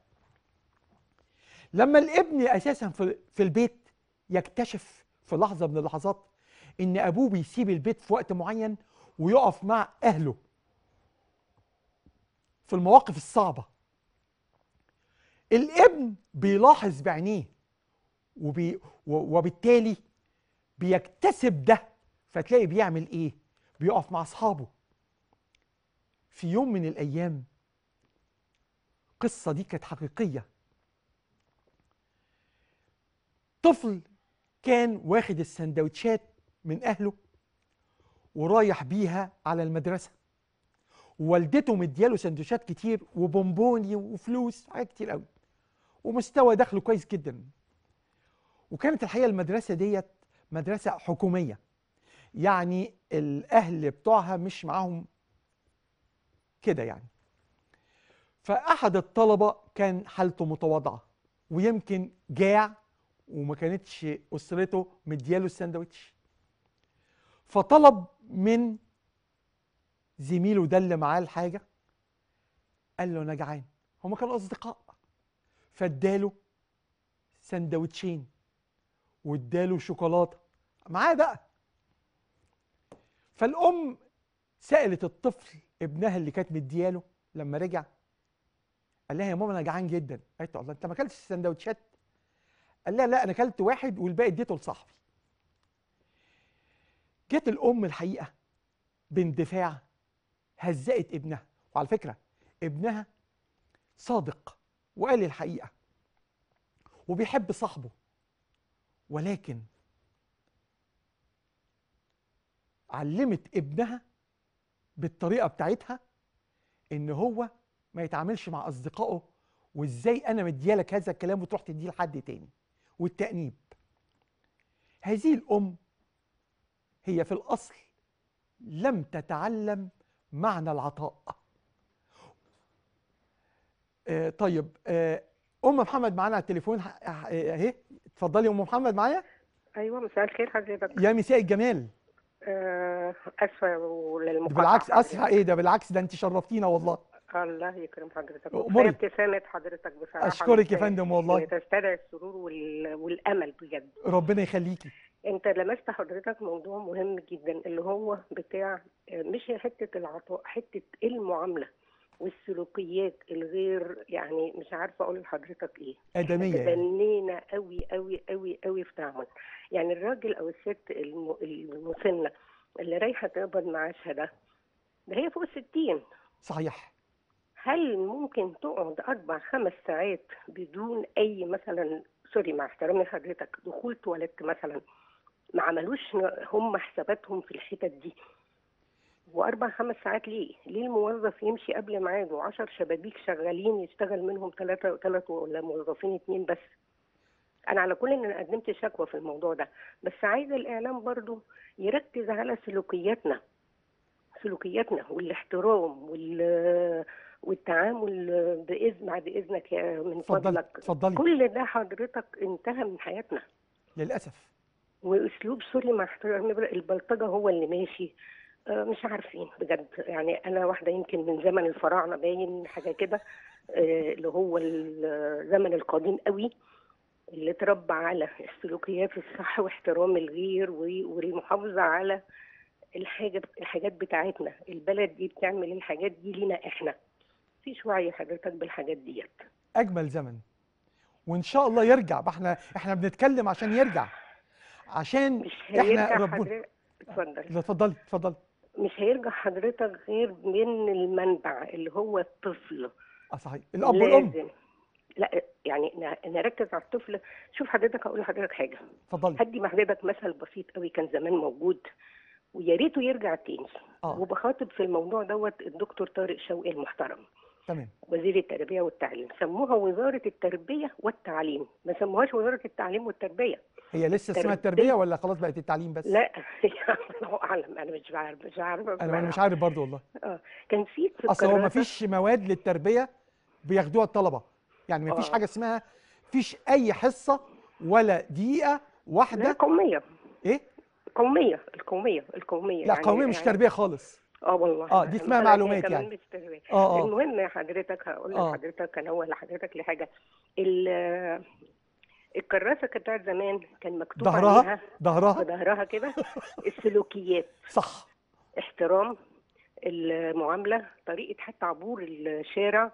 لما الابن اساسا في البيت يكتشف في لحظه من اللحظات ان ابوه بيسيب البيت في وقت معين ويقف مع اهله في المواقف الصعبة الابن بيلاحظ بعينيه وبي وبالتالي بيكتسب ده فتلاقي بيعمل ايه بيقف مع اصحابه في يوم من الايام القصه دي كانت حقيقيه طفل كان واخد السندوتشات من اهله ورايح بيها على المدرسه والدته مدياله سندوتشات كتير وبونبوني وفلوس حاجات كتير قوي ومستوى دخله كويس جدا وكانت الحقيقه المدرسه ديت مدرسه حكوميه يعني الاهل بتوعها مش معاهم كده يعني فاحد الطلبه كان حالته متواضعه ويمكن جاع وما كانتش اسرته مدياله الساندوتش فطلب من زميله ده اللي معاه الحاجه قال له انا جعان هما كانوا اصدقاء فاداله سندوتشين واداله شوكولاته معاه بقى فالام سالت الطفل ابنها اللي كانت مدياله لما رجع قال لها يا ماما انا جعان جدا قالت له الله انت ما اكلتش السندوتشات قال لها لا انا اكلت واحد والباقي اديته لصاحبي جت الام الحقيقه باندفاع هزقت ابنها وعلى فكرة ابنها صادق وقال الحقيقة وبيحب صاحبه ولكن علمت ابنها بالطريقة بتاعتها ان هو ما يتعاملش مع اصدقائه وازاي انا مديالك هذا الكلام وتروح تديه لحد تاني والتأنيب هذه الأم هي في الأصل لم تتعلم معنى العطاء آه، طيب آه، ام محمد معانا على التليفون آه، اهي اتفضلي ام محمد معايا ايوه مساء الخير حضرتك يا مساء الجمال اسفه للمقاطعه بالعكس اسفه ايه ده بالعكس ده انت شرفتينا والله الله يكرم حضرتك وكفايه ابتسامه حضرتك بصراحه اشكرك يا فندم والله تستدعي السرور والامل بجد ربنا يخليكي انت لمست حضرتك موضوع مهم جدا اللي هو بتاع آه، مش حته العطاء حته المعامله والسلوكيات الغير يعني مش عارفه اقول لحضرتك ايه ادميه يعني. بنينا قوي قوي قوي قوي في تعامل يعني الراجل او الست المسنه اللي رايحه تقبض معاشها ده ده هي فوق الستين صحيح هل ممكن تقعد اربع خمس ساعات بدون اي مثلا سوري مع احترامي لحضرتك دخول تواليت مثلا ما عملوش هم حساباتهم في الحتت دي واربع خمس ساعات ليه؟ ليه الموظف يمشي قبل ميعاده 10 شبابيك شغالين يشتغل منهم ثلاثه ثلاث ولا موظفين اثنين بس؟ انا على كل ان انا قدمت شكوى في الموضوع ده بس عايز الاعلام برضو يركز على سلوكياتنا سلوكياتنا والاحترام وال والتعامل باذن بعد اذنك يا من فضلك فضلي. كل ده حضرتك انتهى من حياتنا للاسف واسلوب سوري مع احترامي البلطجه هو اللي ماشي آه، مش عارفين بجد يعني انا واحده يمكن من زمن الفراعنه باين حاجه كده آه، اللي هو الزمن القديم قوي اللي تربى على السلوكيات الصح واحترام الغير والمحافظه على الحاجه الحاجات بتاعتنا البلد دي بتعمل الحاجات دي لينا احنا مفيش وعي حضرتك بالحاجات ديت اجمل زمن وان شاء الله يرجع احنا احنا بنتكلم عشان يرجع عشان مش احنا ربنا اتفضل اتفضلي اتفضلي مش هيرجع حضرتك غير من المنبع اللي هو الطفل اه صحيح الاب والام لا يعني نركز على الطفل شوف حضرتك هقول لحضرتك حاجه اتفضلي هدي حضرتك مثل بسيط قوي كان زمان موجود ويا ريته يرجع تاني آه. وبخاطب في الموضوع دوت الدكتور طارق شوقي المحترم تمام وزير التربيه والتعليم سموها وزاره التربيه والتعليم ما سموهاش وزاره التعليم والتربيه هي لسه اسمها التربيه ولا خلاص بقت التعليم بس لا الله اعلم انا مش عارف مش عارف انا مش عارف برضه والله اه كان في اصل هو ما فيش مواد للتربيه بياخدوها الطلبه يعني ما فيش آه. حاجه اسمها فيش اي حصه ولا دقيقه واحده لا قوميه ايه قوميه القوميه القوميه لا يعني قوميه مش يعني تربيه خالص اه والله اه دي اسمها معلومات يعني اه اه المهم يا حضرتك هقول لحضرتك آه. انا هو لحضرتك لحاجه الكراسه بتاعت زمان كان مكتوب ظهرها عليها ظهرها ظهرها كده السلوكيات صح احترام المعامله طريقه حتى عبور الشارع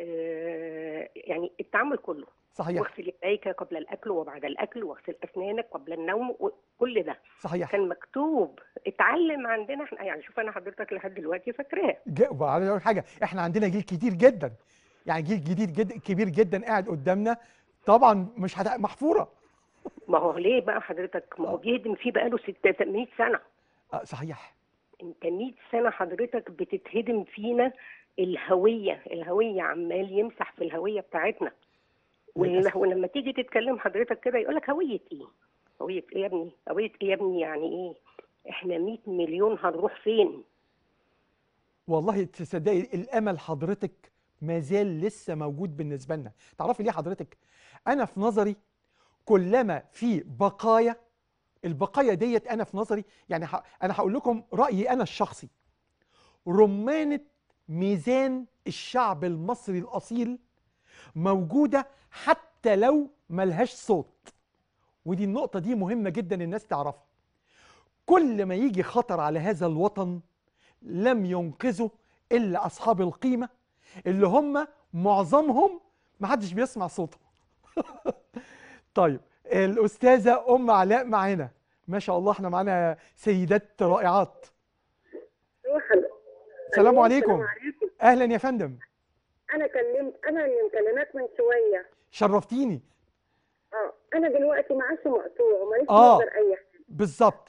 آه، يعني التعامل كله صحيح واغسل يديك قبل الاكل وبعد الاكل واغسل اسنانك قبل النوم كل ده صحيح كان مكتوب اتعلم عندنا احنا يعني شوف انا حضرتك لحد دلوقتي فاكراه وعايز اقول حاجه احنا عندنا جيل كتير جدا يعني جيل جديد جدا كبير جدا قاعد قدامنا طبعا مش هت... محفوره ما هو ليه بقى حضرتك ما هو بيهدم آه. فيه بقى له 600 سنه اه صحيح انت 100 سنه حضرتك بتتهدم فينا الهويه الهويه عمال يمسح في الهويه بتاعتنا ولما تيجي تتكلم حضرتك كده يقول لك هويه ايه؟ هويه ايه يا ابني؟ هويه ايه يا ابني يعني ايه؟ احنا 100 مليون هنروح فين؟ والله تصدقي الامل حضرتك ما زال لسه موجود بالنسبه لنا، تعرفي ليه حضرتك؟ انا في نظري كلما في بقايا البقايا ديت انا في نظري يعني انا هقول لكم رايي انا الشخصي رمانه ميزان الشعب المصري الأصيل موجودة حتى لو ملهاش صوت ودي النقطة دي مهمة جدا الناس تعرفها كل ما يجي خطر على هذا الوطن لم ينقذه إلا أصحاب القيمة اللي هم معظمهم محدش بيسمع صوتهم طيب الأستاذة أم علاء معانا ما شاء الله احنا معانا سيدات رائعات السلام عليكم. السلام عليكم اهلا يا فندم انا كلمت انا اللي كلمات من شويه شرفتيني اه انا دلوقتي معاشي مقطوع ومليش آه. مقدر اي حاجه بالظبط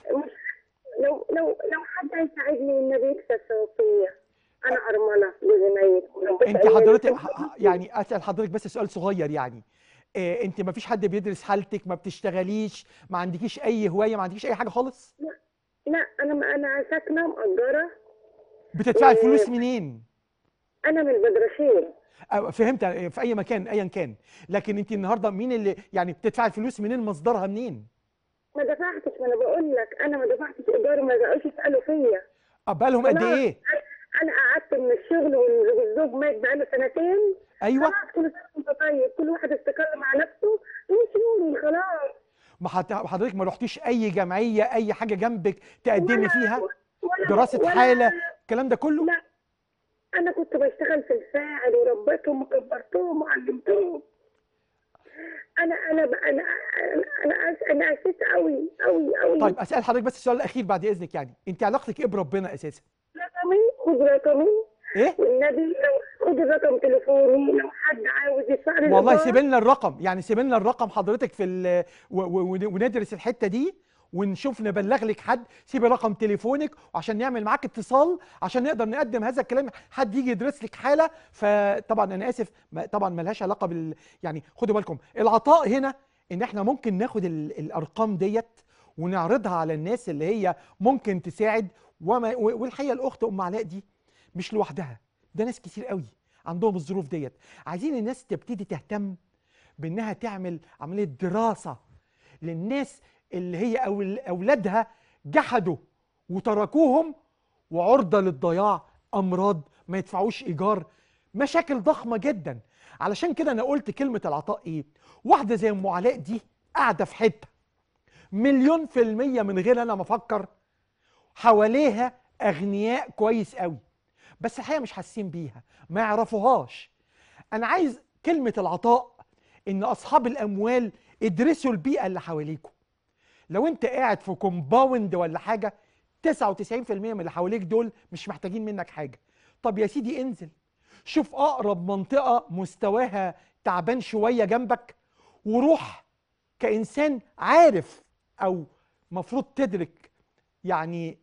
لو لو لو حد هيساعدني النبي يكسر شرطيه انا ارمله لزمايلي انت حضرتك يعني اسال حضرتك بس سؤال صغير يعني إيه انت ما فيش حد بيدرس حالتك ما بتشتغليش ما عندكيش اي هوايه ما عندكيش اي حاجه خالص لا لا انا انا ساكنه مأجره بتدفعي الفلوس إيه. منين؟ انا من المدرسين فهمت في اي مكان ايا كان لكن انت النهارده مين اللي يعني بتدفعي الفلوس منين مصدرها منين؟ ما دفعتش ما انا بقول لك انا ما دفعتش ايجار ما بقوش يسالوا فيا اه بقالهم قد ايه؟ انا قعدت من الشغل والزوج مات بقاله سنتين ايوه خلاص كل سنه طيب كل واحد استقر مع نفسه وشيوني خلاص ما حضرتك ما رحتيش اي جمعيه اي حاجه جنبك تقدمي فيها؟ دراسه ولا حاله الكلام ده كله لا انا كنت بشتغل في الفاعل وربيتهم وكبرتهم وعلمتهم انا انا انا انا انا اسيت قوي قوي قوي طيب اسال حضرتك بس السؤال الاخير بعد اذنك يعني انت علاقتك ايه بربنا اساسا؟ رقمي خد رقمي ايه؟ والنبي لو خد رقم تليفوني لو حد عاوز يسأل والله سيب لنا الرقم يعني سيب لنا الرقم حضرتك في وندرس الحته دي ونشوف نبلغ لك حد سيبي رقم تليفونك وعشان نعمل معاك اتصال عشان نقدر نقدم هذا الكلام حد يجي يدرس لك حاله فطبعا انا اسف طبعا ملهاش علاقه بال يعني خدوا بالكم العطاء هنا ان احنا ممكن ناخد الارقام ديت ونعرضها على الناس اللي هي ممكن تساعد وما والحقيقه الاخت ام علاء دي مش لوحدها ده ناس كتير قوي عندهم الظروف ديت عايزين الناس تبتدي تهتم بانها تعمل عمليه دراسه للناس اللي هي أولادها جحدوا وتركوهم وعرضة للضياع أمراض ما يدفعوش إيجار مشاكل ضخمة جدا علشان كده أنا قلت كلمة العطاء إيه واحدة زي أم علاء دي قاعدة في حتة مليون في المية من غير أنا ما أفكر حواليها أغنياء كويس قوي بس الحقيقة مش حاسين بيها ما يعرفوهاش أنا عايز كلمة العطاء إن أصحاب الأموال ادرسوا البيئة اللي حواليكم لو انت قاعد في كومباوند ولا حاجه 99% من اللي حواليك دول مش محتاجين منك حاجه طب يا سيدي انزل شوف اقرب منطقه مستواها تعبان شويه جنبك وروح كانسان عارف او مفروض تدرك يعني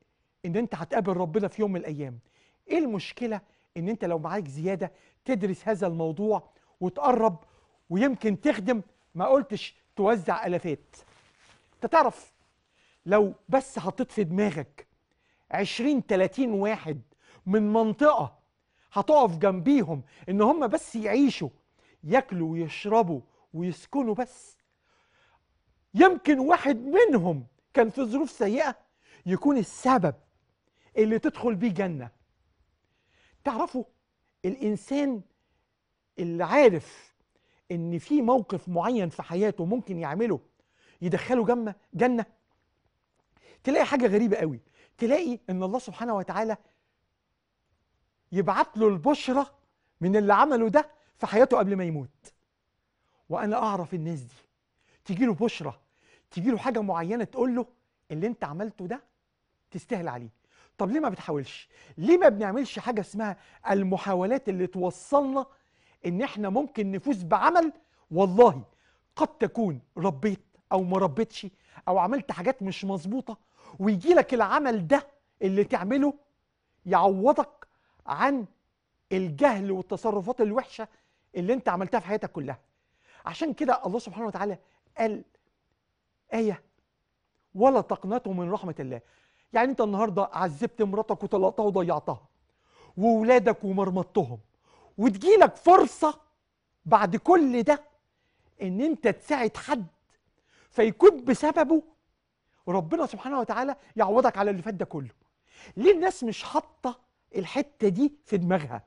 ان انت هتقابل ربنا في يوم من الايام ايه المشكله ان انت لو معاك زياده تدرس هذا الموضوع وتقرب ويمكن تخدم ما قلتش توزع الافات انت تعرف لو بس حطيت في دماغك 20 30 واحد من منطقه هتقف جنبيهم ان هم بس يعيشوا ياكلوا ويشربوا ويسكنوا بس يمكن واحد منهم كان في ظروف سيئه يكون السبب اللي تدخل بيه جنه تعرفوا الانسان اللي عارف ان في موقف معين في حياته ممكن يعمله يدخله جنة جنة تلاقي حاجة غريبة قوي تلاقي ان الله سبحانه وتعالى يبعت له البشرة من اللي عمله ده في حياته قبل ما يموت وانا اعرف الناس دي تجي له بشرة تجي له حاجة معينة تقول له اللي انت عملته ده تستاهل عليه طب ليه ما بتحاولش ليه ما بنعملش حاجة اسمها المحاولات اللي توصلنا ان احنا ممكن نفوز بعمل والله قد تكون ربيت او ما ربيتش او عملت حاجات مش مظبوطه ويجي لك العمل ده اللي تعمله يعوضك عن الجهل والتصرفات الوحشه اللي انت عملتها في حياتك كلها عشان كده الله سبحانه وتعالى قال ايه ولا تقنطوا من رحمه الله يعني انت النهارده عذبت مراتك وطلقتها وضيعتها وولادك ومرمطتهم وتجيلك فرصه بعد كل ده ان انت تساعد حد فيكون بسببه ربنا سبحانه وتعالى يعوضك على اللي فات ده كله ليه الناس مش حاطه الحته دي في دماغها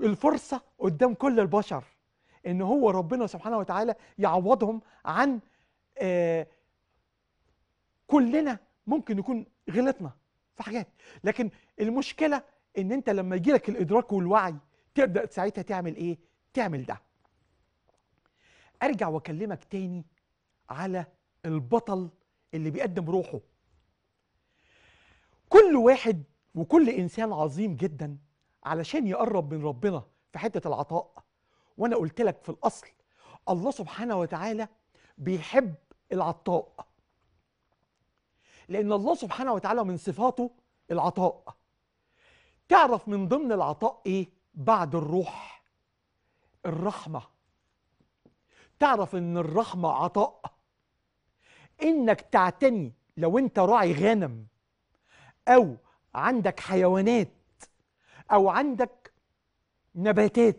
الفرصه قدام كل البشر ان هو ربنا سبحانه وتعالى يعوضهم عن آه كلنا ممكن نكون غلطنا في حاجات لكن المشكله ان انت لما يجيلك الادراك والوعي تبدا ساعتها تعمل ايه تعمل ده ارجع واكلمك تاني على البطل اللي بيقدم روحه كل واحد وكل انسان عظيم جدا علشان يقرب من ربنا في حته العطاء وانا قلت لك في الاصل الله سبحانه وتعالى بيحب العطاء لان الله سبحانه وتعالى من صفاته العطاء تعرف من ضمن العطاء ايه بعد الروح الرحمه تعرف ان الرحمه عطاء انك تعتني لو انت راعي غنم او عندك حيوانات او عندك نباتات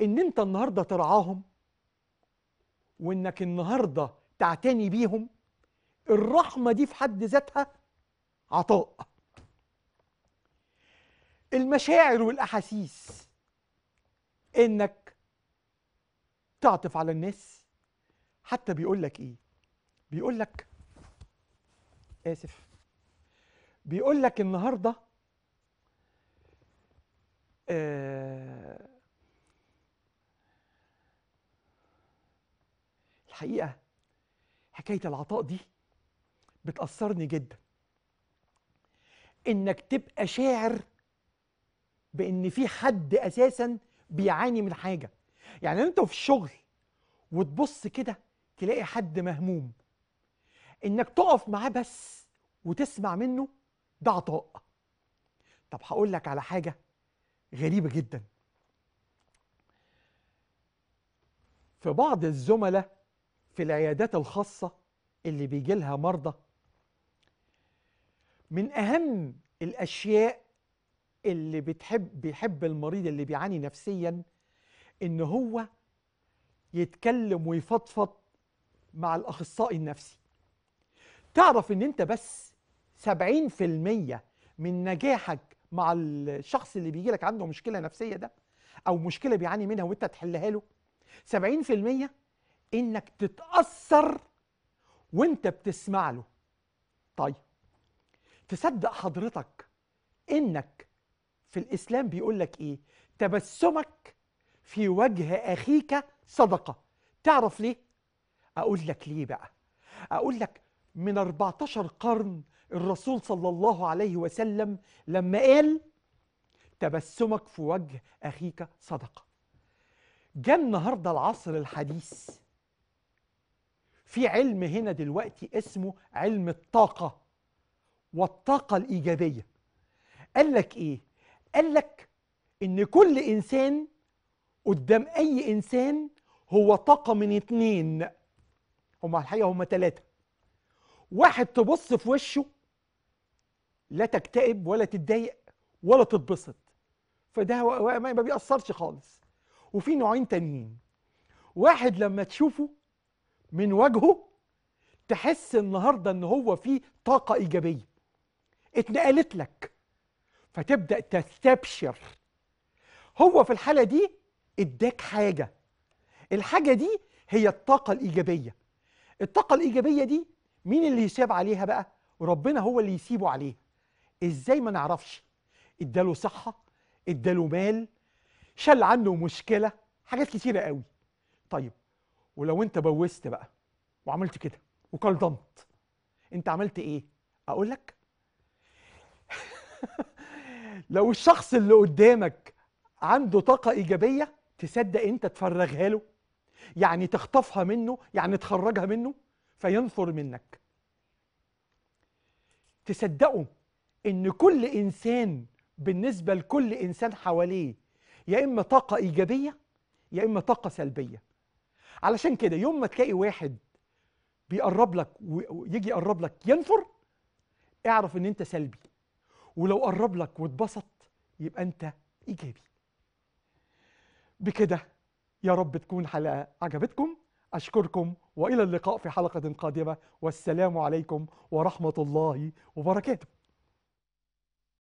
ان انت النهارده ترعاهم وانك النهارده تعتني بيهم الرحمه دي في حد ذاتها عطاء المشاعر والاحاسيس انك تعطف على الناس حتى بيقول لك ايه بيقول لك اسف بيقول لك النهارده آه الحقيقه حكايه العطاء دي بتاثرني جدا انك تبقى شاعر بان في حد اساسا بيعاني من حاجه يعني انت في الشغل وتبص كده تلاقي حد مهموم انك تقف معاه بس وتسمع منه ده عطاء طب هقول لك على حاجه غريبه جدا في بعض الزملاء في العيادات الخاصه اللي بيجي لها مرضى من اهم الاشياء اللي بتحب بيحب المريض اللي بيعاني نفسيا ان هو يتكلم ويفضفض مع الاخصائي النفسي تعرف ان انت بس 70% من نجاحك مع الشخص اللي بيجي لك عنده مشكله نفسيه ده او مشكله بيعاني منها وانت تحلها له 70% انك تتاثر وانت بتسمع له طيب تصدق حضرتك انك في الاسلام بيقول لك ايه تبسمك في وجه اخيك صدقه تعرف ليه اقول لك ليه بقى اقول لك من 14 قرن الرسول صلى الله عليه وسلم لما قال تبسمك في وجه أخيك صدقة جاء النهاردة العصر الحديث في علم هنا دلوقتي اسمه علم الطاقة والطاقة الإيجابية قال لك إيه؟ قال لك إن كل إنسان قدام أي إنسان هو طاقة من اتنين هما الحقيقة هما تلاتة واحد تبص في وشه لا تكتئب ولا تتضايق ولا تتبسط فده ما بيأثرش خالص وفي نوعين تانيين واحد لما تشوفه من وجهه تحس النهارده ان هو فيه طاقه ايجابيه اتنقلت لك فتبدا تستبشر هو في الحاله دي اداك حاجه الحاجه دي هي الطاقه الايجابيه الطاقه الايجابيه دي مين اللي يساب عليها بقى ربنا هو اللي يسيبه عليها ازاي ما نعرفش اداله صحه اداله مال شال عنه مشكله حاجات كتيره قوي طيب ولو انت بوست بقى وعملت كده وكلضمت انت عملت ايه اقول لك لو الشخص اللي قدامك عنده طاقه ايجابيه تصدق انت تفرغها له يعني تخطفها منه يعني تخرجها منه فينفر منك تصدقوا ان كل انسان بالنسبه لكل انسان حواليه يا اما طاقه ايجابيه يا اما طاقه سلبيه علشان كده يوم ما تلاقي واحد بيقرب لك ويجي يقرب لك ينفر اعرف ان انت سلبي ولو قرب لك واتبسط يبقى انت ايجابي بكده يا رب تكون حلقه عجبتكم أشكركم وإلى اللقاء في حلقة قادمة والسلام عليكم ورحمة الله وبركاته